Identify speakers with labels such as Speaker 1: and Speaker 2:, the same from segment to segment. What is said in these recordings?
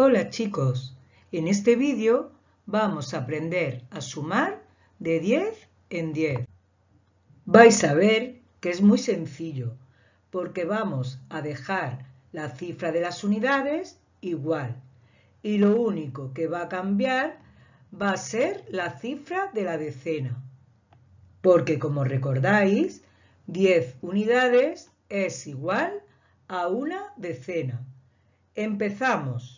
Speaker 1: Hola chicos, en este vídeo vamos a aprender a sumar de 10 en 10. Vais a ver que es muy sencillo, porque vamos a dejar la cifra de las unidades igual y lo único que va a cambiar va a ser la cifra de la decena, porque como recordáis, 10 unidades es igual a una decena. Empezamos.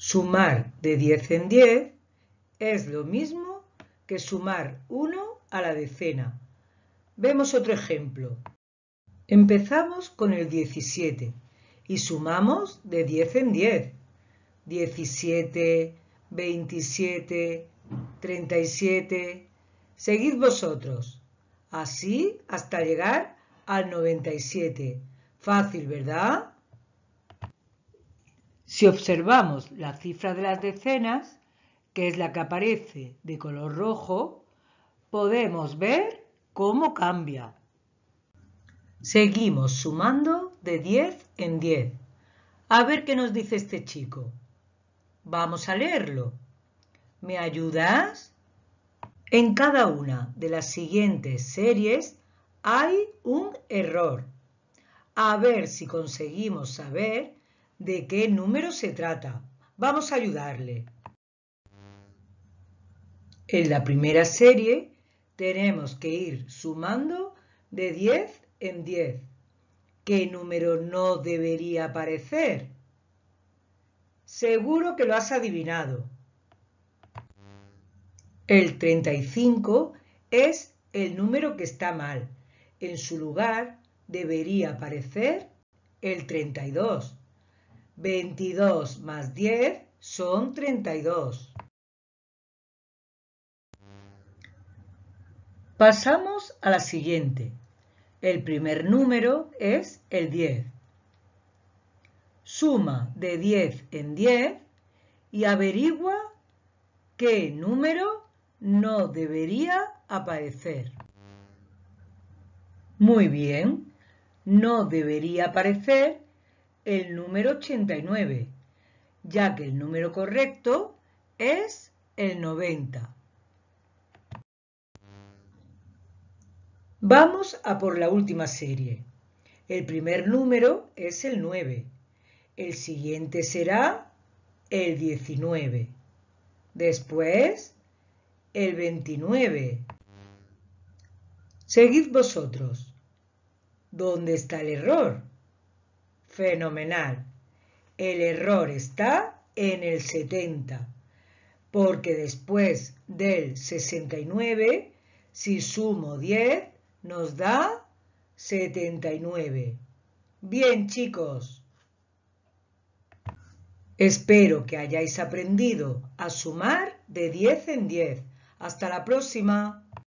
Speaker 1: Sumar de 10 en 10 es lo mismo que sumar 1 a la decena. Vemos otro ejemplo. Empezamos con el 17 y sumamos de 10 en 10. 17, 27, 37. Seguid vosotros. Así hasta llegar al 97. Fácil, ¿verdad? Si observamos la cifra de las decenas, que es la que aparece de color rojo, podemos ver cómo cambia. Seguimos sumando de 10 en 10. A ver qué nos dice este chico. Vamos a leerlo. ¿Me ayudas? En cada una de las siguientes series hay un error. A ver si conseguimos saber de qué número se trata. Vamos a ayudarle. En la primera serie tenemos que ir sumando de 10 en 10. ¿Qué número no debería aparecer? Seguro que lo has adivinado. El 35 es el número que está mal. En su lugar debería aparecer el 32. 22 más 10 son 32. Pasamos a la siguiente. El primer número es el 10. Suma de 10 en 10 y averigua qué número no debería aparecer. Muy bien, no debería aparecer el número 89, ya que el número correcto es el 90. Vamos a por la última serie. El primer número es el 9. El siguiente será el 19. Después, el 29. Seguid vosotros. ¿Dónde está el error? fenomenal. El error está en el 70, porque después del 69, si sumo 10, nos da 79. Bien, chicos. Espero que hayáis aprendido a sumar de 10 en 10. Hasta la próxima.